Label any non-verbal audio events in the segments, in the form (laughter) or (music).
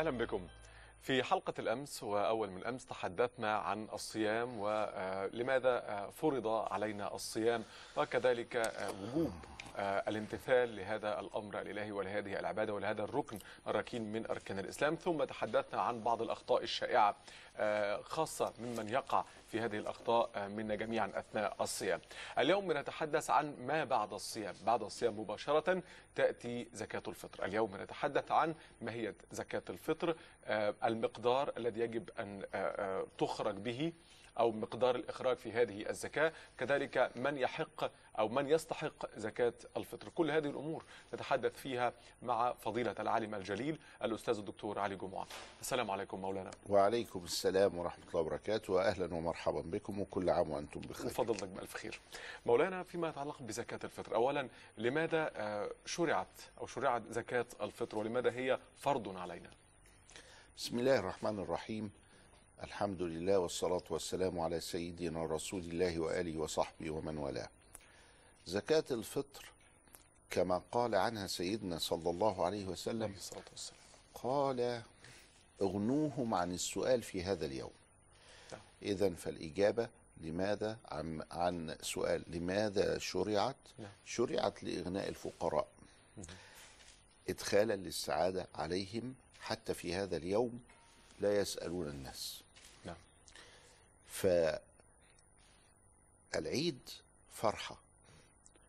أهلا بكم في حلقة الأمس وأول من أمس تحدثنا عن الصيام ولماذا آه، آه، فرض علينا الصيام وكذلك آه، وجوب آه، الامتثال لهذا الأمر الإلهي ولهذه العبادة ولهذا الركن الركين من أركان الإسلام ثم تحدثنا عن بعض الأخطاء الشائعة آه، خاصة ممن يقع في هذه الأخطاء آه، منا جميعا أثناء الصيام اليوم نتحدث عن ما بعد الصيام بعد الصيام مباشرة تأتي زكاة الفطر اليوم نتحدث عن ما هي زكاة الفطر المقدار الذي يجب أن تخرج به أو مقدار الإخراج في هذه الزكاة كذلك من يحق أو من يستحق زكاة الفطر كل هذه الأمور نتحدث فيها مع فضيلة العالم الجليل الأستاذ الدكتور علي جمعة السلام عليكم مولانا وعليكم السلام ورحمة الله وبركاته وأهلا ومرحبا بكم وكل عام وأنتم بخير وفضلك بألف خير مولانا فيما يتعلق بزكاة الفطر أولا لماذا آه، شرعت أو شرعت زكاة الفطر ولماذا هي فرض علينا بسم الله الرحمن الرحيم الحمد لله والصلاة والسلام على سيدنا رسول الله وآله وصحبه ومن والاه زكاة الفطر كما قال عنها سيدنا صلى الله عليه وسلم قال اغنوهم عن السؤال في هذا اليوم نعم. إذا فالإجابة لماذا عن, عن سؤال لماذا شرعت نعم. شرعت لإغناء الفقراء إدخالا للسعادة عليهم حتى في هذا اليوم لا يسألون الناس فالعيد فرحة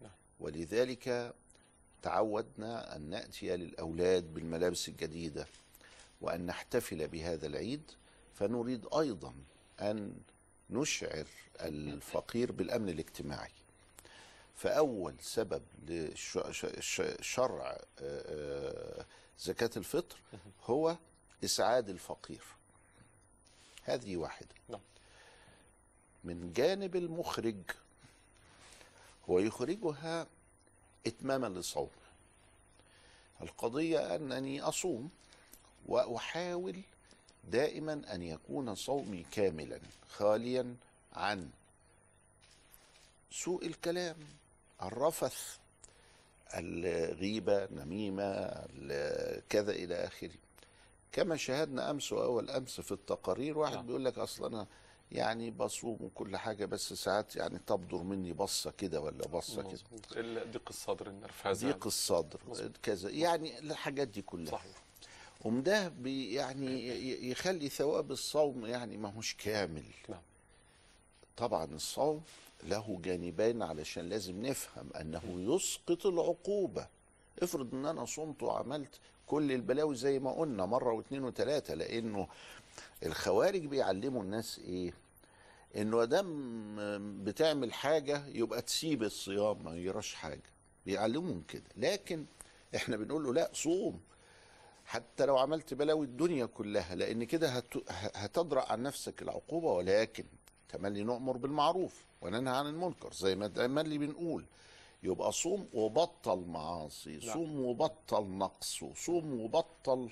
نعم. ولذلك تعودنا أن نأتي للأولاد بالملابس الجديدة وأن نحتفل بهذا العيد فنريد أيضا أن نشعر الفقير بالأمن الاجتماعي فأول سبب لشرع آه، آه، زكاة الفطر هو إسعاد الفقير هذه واحدة نعم. من جانب المخرج هو يخرجها إتماما للصوم القضية أنني أصوم وأحاول دائما أن يكون صومي كاملا خاليا عن سوء الكلام الرفث الغيبة نميمة كذا إلى آخره كما شاهدنا أمس وأول أمس في التقارير واحد نعم. بيقول لك أصلا أنا يعني بصوم وكل حاجه بس ساعات يعني تبدر مني بصه كده ولا بصه كده ضيق الصدر النرفزه ضيق يعني. الصدر مزبوط. كذا يعني الحاجات دي كلها صحيح وده ده يعني يخلي ثواب الصوم يعني ما هوش كامل نعم طبعا الصوم له جانبين علشان لازم نفهم انه يسقط العقوبه افرض ان انا صمت وعملت كل البلاوي زي ما قلنا مره واثنين وثلاثه لانه الخوارج بيعلموا الناس ايه انه دام بتعمل حاجه يبقى تسيب الصيام ما يراش حاجه بيعلمهم كده لكن احنا بنقول له لا صوم حتى لو عملت بلاوي الدنيا كلها لان كده هت... هتدرأ عن نفسك العقوبه ولكن تملي نؤمر بالمعروف وننهى عن المنكر زي ما تملي بنقول يبقى صوم وبطل معاصي نعم. صوم وبطل نقص صوم وبطل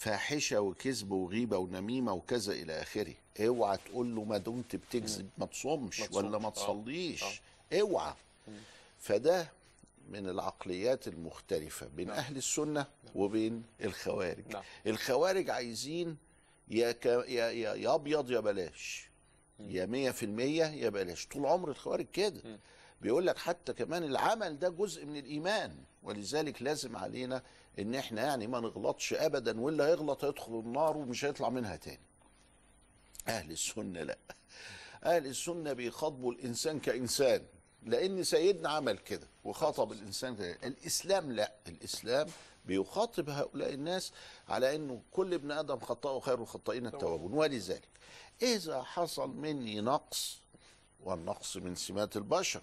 فاحشه وكذب وغيبه ونميمه وكذا الى اخره اوعى تقول له ما دمت بتكذب ما تصومش ولا ما آه. تصليش آه. اوعى فده من العقليات المختلفة بين نعم. أهل السنة وبين الخوارج نعم. الخوارج عايزين يا, ك... يا يا يا أبيض يا بلاش يا مية في المية يا بلاش طول عمر الخوارج كده بيقول لك حتى كمان العمل ده جزء من الايمان ولذلك لازم علينا ان احنا يعني ما نغلطش ابدا واللي هيغلط هيدخل النار ومش هيطلع منها تاني اهل السنه لا اهل السنه بيخاطبوا الانسان كانسان لان سيدنا عمل كده وخاطب الانسان كده الاسلام لا الاسلام بيخاطب هؤلاء الناس على انه كل ابن ادم خطاه خير الخطائين التوابون ولذلك اذا حصل مني نقص والنقص من سمات البشر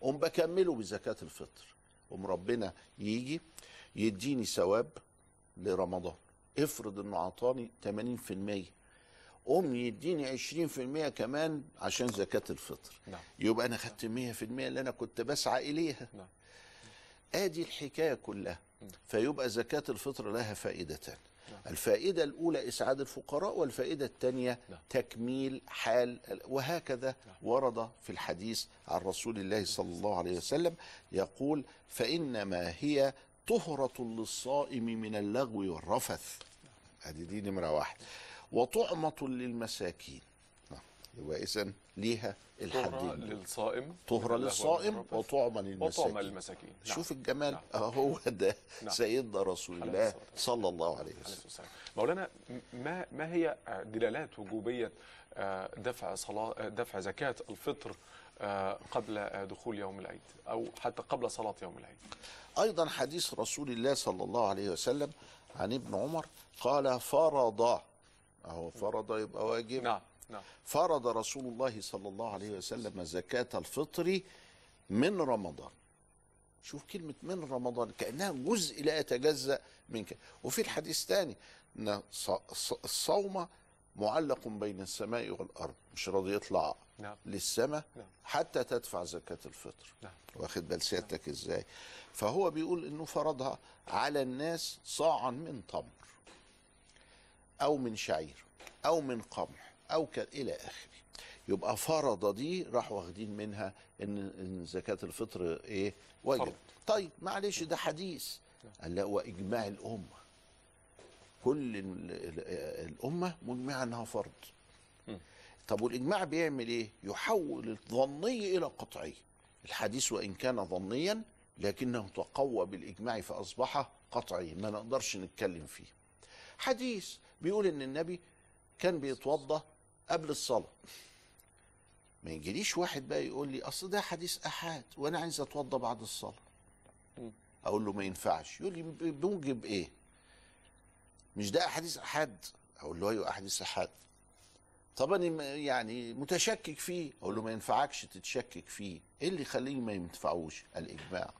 قوم بكمله بزكاه الفطر قوم ربنا يجي يديني ثواب لرمضان افرض انه عطاني 80% قوم يديني 20% كمان عشان زكاة الفطر نعم. يبقى أنا خدت 100% اللي أنا كنت بسعى إليها نعم. آدي الحكاية كلها فيبقى زكاة الفطر لها فائدتان نعم. الفائدة الأولى إسعاد الفقراء والفائدة الثانية نعم. تكميل حال وهكذا نعم. ورد في الحديث عن رسول الله صلى الله عليه وسلم يقول فإنما هي طهرة للصائم من اللغو والرفث هذه دي نمرة واحد وطعمة للمساكين واذا ليها الحدين للصائم طهرة للصائم وطعما للمساكين, للمساكين. نعم. شوف الجمال نعم. آه، هو نعم. ده نعم. سيدنا رسول الله صلى الله عليه وسلم مولانا ما ما هي دلالات وجوبية آه، دفع صلاة آه، دفع زكاة الفطر قبل دخول يوم العيد أو حتى قبل صلاة يوم العيد أيضا حديث رسول الله صلى الله عليه وسلم عن ابن عمر قال فرض أهو فرض يبقى واجب نعم نعم. فرض رسول الله صلى الله عليه وسلم زكاة الفطر من رمضان شوف كلمة من رمضان كأنها جزء لا يتجزأ من كده وفي الحديث الثاني أن الصوم معلق بين السماء والأرض مش راضي يطلع نعم. للسماء نعم. حتى تدفع زكاة الفطر نعم. واخد بال نعم. سيادتك ازاي فهو بيقول انه فرضها على الناس صاعا من تمر او من شعير او من قمح او الى اخره يبقى فرض دي راحوا واخدين منها ان زكاه الفطر ايه واجب فرض. طيب معلش ده حديث قال لا واجماع الامه كل الامه مجمعه انها فرض طب والاجماع بيعمل ايه يحول الظني الى قطعي الحديث وان كان ظنيا لكنه تقوى بالاجماع فاصبح قطعي ما نقدرش نتكلم فيه حديث بيقول ان النبي كان بيتوضا قبل الصلاة ما يجيليش واحد بقى يقول لي اصل ده حديث احاد وانا عايز اتوضى بعد الصلاه اقول له ما ينفعش يقول لي بموجب ايه مش ده احاديث احاد اقول له ايوه احاديث احاد أنا يعني متشكك فيه اقول له ما ينفعكش تتشكك فيه ايه اللي يخليه ما ينفعوش الاجماع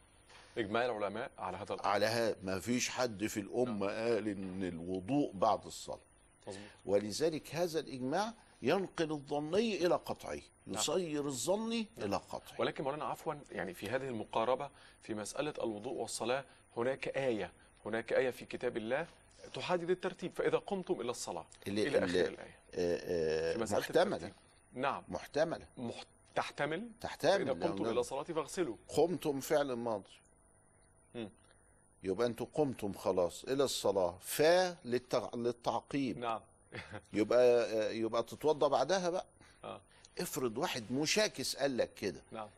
اجماع العلماء على هذا الأمر. على هذا ما فيش حد في الامه نعم. قال ان الوضوء بعد الصلاه مظبوط ولذلك هذا الاجماع ينقل الظني الى قطعي نعم. يصير الظني نعم. الى قطعي ولكن مولانا عفوا يعني في هذه المقاربه في مساله الوضوء والصلاه هناك ايه هناك ايه في كتاب الله تحدد الترتيب فاذا قمتم الى الصلاه اللي الى اخر الايه آه, آه، محتمله نعم محتمله محت... تحتمل تحتمل اذا قمتم الى صلاتي فاغسلوا قمتم فعل ماضي يبقى انتم قمتم خلاص الى الصلاه فا للتع... للتعقيب نعم يبقى آه، يبقى تتوضى بعدها بقى آه. افرض واحد مشاكس قال لك كده نعم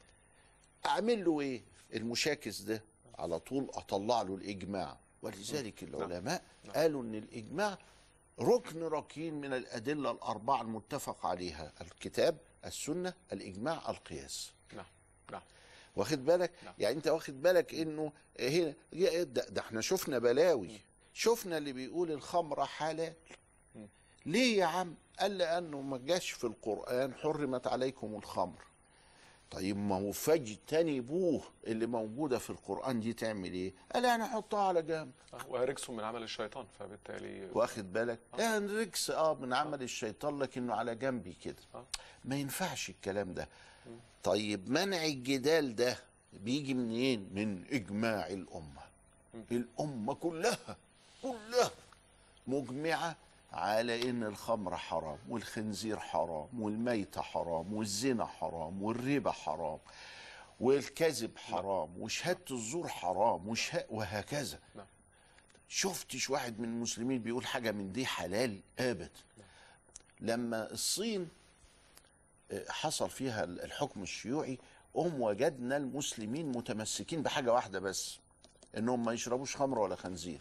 اعمل له ايه المشاكس ده على طول اطلع له الاجماع ولذلك نعم. العلماء نعم. نعم. قالوا ان الاجماع ركن ركين من الادله الاربعه المتفق عليها الكتاب السنه الاجماع القياس نعم نعم واخد بالك نعم. يعني انت واخد بالك انه هنا ده, ده احنا شفنا بلاوي شفنا اللي بيقول الخمره حلال ليه يا عم قال لانه ما جاش في القران حرمت عليكم الخمر طيب ما هو فاجتنبوه اللي موجوده في القران دي تعمل ايه؟ قال انا احطها على جنب. وهرجس من عمل الشيطان فبالتالي واخد بالك؟ آه. هرجس يعني اه من آه. عمل آه. الشيطان لكنه على جنبي كده. آه. ما ينفعش الكلام ده. طيب منع الجدال ده بيجي منين؟ من اجماع الامه. م. الامه كلها كلها مجمعه على ان الخمر حرام والخنزير حرام والميتة حرام والزنا حرام والربا حرام والكذب نعم. حرام وشهادة الزور حرام وهكذا نعم. شفتش واحد من المسلمين بيقول حاجة من دي حلال ابدا نعم. لما الصين آه، حصل فيها الحكم الشيوعي هم وجدنا المسلمين متمسكين بحاجة واحدة بس انهم ما يشربوش خمر ولا خنزير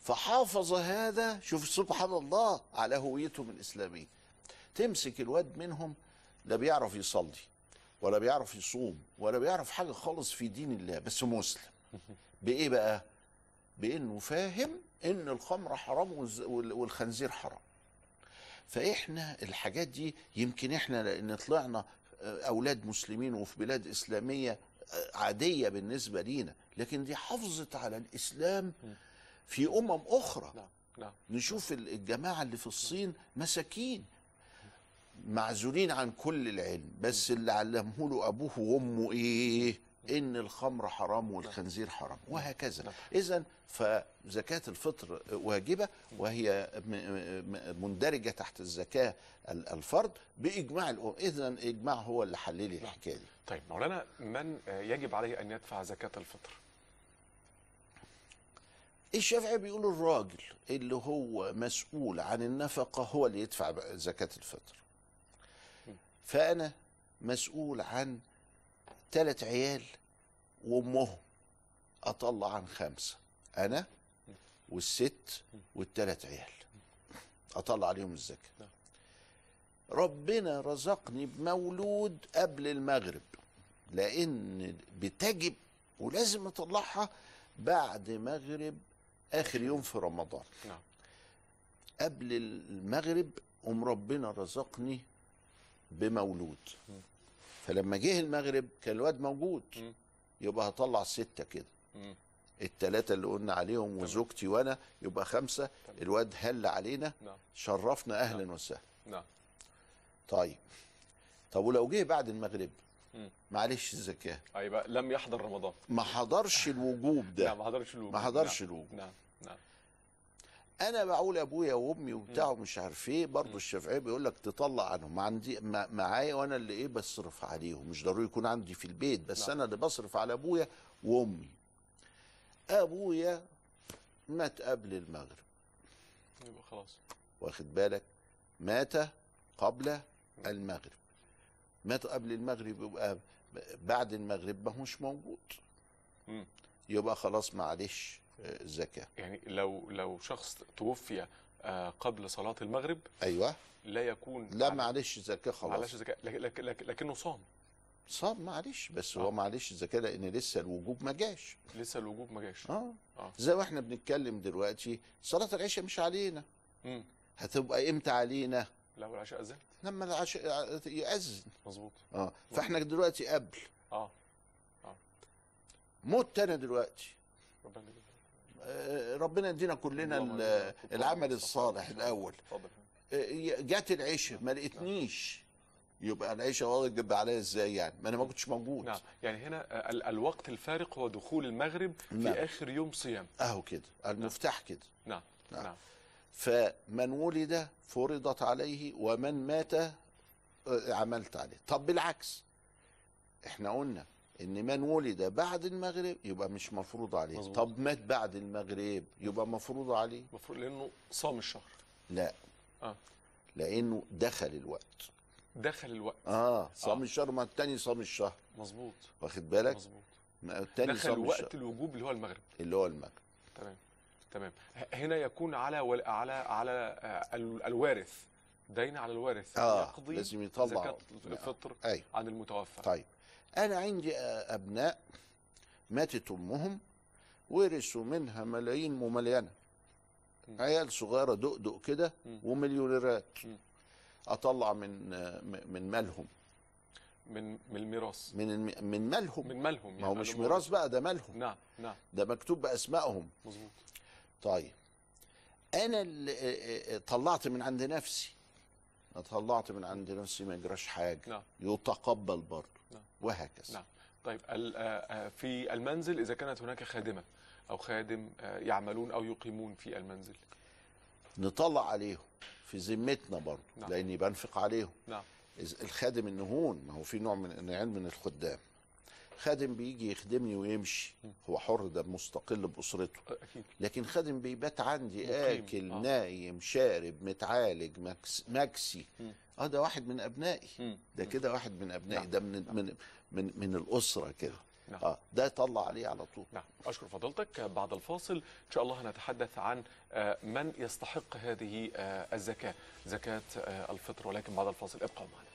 فحافظ هذا شوف سبحان الله على هويتهم الإسلامية تمسك الواد منهم لا بيعرف يصلي ولا بيعرف يصوم ولا بيعرف حاجة خالص في دين الله بس مسلم (laughs) بإيه بقى بإنه فاهم إن الخمر حرام والخنزير حرام فإحنا الحاجات دي يمكن إحنا لأن طلعنا آه، أولاد مسلمين وفي بلاد إسلامية آه، عادية بالنسبة لينا لكن دي حافظت على الإسلام في أمم أخرى نعم. نعم. نشوف الجماعة اللي في الصين مساكين معزولين عن كل العلم بس نعم. اللي علمه له أبوه وأمه إيه نعم. ان الخمر حرام والخنزير نعم. حرام وهكذا اذا فزكاه الفطر واجبه وهي مندرجه تحت الزكاه الفرد باجماع الامه اذا الاجماع هو اللي حلل الحكايه دي طيب مولانا من يجب عليه ان يدفع زكاه الفطر الشافعي بيقول الراجل اللي هو مسؤول عن النفقة هو اللي يدفع زكاة الفطر فأنا مسؤول عن ثلاث عيال وأمهم أطلع عن خمسة أنا والست والثلاث عيال أطلع عليهم الزكاة نعم. ربنا رزقني بمولود قبل المغرب لأن بتجب ولازم أطلعها بعد مغرب اخر يوم في رمضان نعم. قبل المغرب قوم ربنا رزقني بمولود فلما جه المغرب كان الواد موجود يبقى هطلع سته كده التلاتة اللي قلنا عليهم وزوجتي وانا يبقى خمسة الواد هل علينا نعم. شرفنا اهلا نعم. وسهلا نعم. طيب طب ولو جه بعد المغرب معلش الزكاه أيوة لم يحضر رمضان ما حضرش الوجوب ده نعم ما حضرش الوجوب ما حضرش نعم. الوجوب نعم نعم انا بقول ابويا وامي وبتاع ومش عارف ايه برضه الشافعية بيقول لك تطلع عنهم عندي معايا وانا اللي ايه بصرف عليهم مش ضروري يكون عندي في البيت بس نعم. انا اللي بصرف على ابويا وامي ابويا مات قبل المغرب يبقى خلاص واخد بالك مات قبل المغرب مات قبل المغرب يبقى بعد المغرب ما هوش موجود يبقى خلاص معلش آه، زكاه يعني لو لو شخص توفي آه، قبل صلاه المغرب ايوه لا يكون لا معلش زكاه خلاص معلش زكاه لكنه صام صام معلش بس آه. هو معلش زكاة لان لسه الوجوب ما جاش لسه الوجوب ما جاش اه, آه. زي ما احنا بنتكلم دلوقتي صلاه العشاء مش علينا م. هتبقى امتى علينا لو العشاء اذن لما العشاء يأذن مظبوط اه فاحنا دلوقتي قبل اه اه مت انا دلوقتي ربنا آه، ربنا يدينا كلنا العمل الصالح الاول آه، جت العشاء ما لقيتنيش يبقى العشاء واجب عليا ازاي يعني ما انا ما كنتش موجود نعم يعني هنا الوقت الفارق هو دخول المغرب في نعم. اخر يوم صيام اهو كده المفتاح كده نعم. نعم. نعم. فمن ولد فرضت عليه ومن مات آه، عملت عليه طب بالعكس احنا قلنا ان من ولد بعد المغرب يبقى مش مفروض عليه مزبوط. طب مات بعد المغرب يبقى مفروض عليه مفروض لانه صام الشهر لا آه. لانه دخل الوقت دخل الوقت اه, آه. صام آه. الشهر ما الثاني صام الشهر مظبوط واخد بالك مظبوط التاني الثاني صام دخل وقت الوجوب اللي هو المغرب اللي هو المغرب تمام تمام هنا يكون على على على آه، الوارث دين على الوارث آه يقضي لازم يطلع زكاة الفطر آه. أيوه. عن المتوفى طيب أنا عندي آه، أبناء ماتت أمهم ورثوا منها ملايين مملينة عيال صغيرة دق كده ومليونيرات أطلع من آه، من مالهم من من الميراث من من مالهم من مالهم يعني ما هو يعني مش ميراث بقى ده مالهم نعم نعم ده مكتوب باسمائهم مظبوط طيب انا اللي إيه- إيه- إيه، طلعت من عند نفسي انا طلعت من عند نفسي ما يجراش حاجه نعم. يتقبل برضه نعم. وهكذا نعم. طيب آه، آه، في المنزل اذا كانت هناك خادمه او خادم آه، يعملون او يقيمون في المنزل نطلع عليهم في ذمتنا برضه نعم. لاني بنفق عليهم نعم. الخادم النهون ما هو في نوع من انواع من الخدام خادم بيجي يخدمني ويمشي هو حر ده مستقل باسرته لكن خادم بيبات عندي اكل آه. نايم شارب متعالج مكس مكسي اه ده واحد من ابنائي ده كده واحد من ابنائي نعم. ده من نعم. من من, من الاسره كده نعم. آه ده يطلع عليه على طول نعم أشكر فضلتك بعد الفاصل إن شاء الله هنتحدث عن آه، من يستحق هذه آه، الزكاة زكاة الفطر ولكن بعد الفاصل ابقوا معنا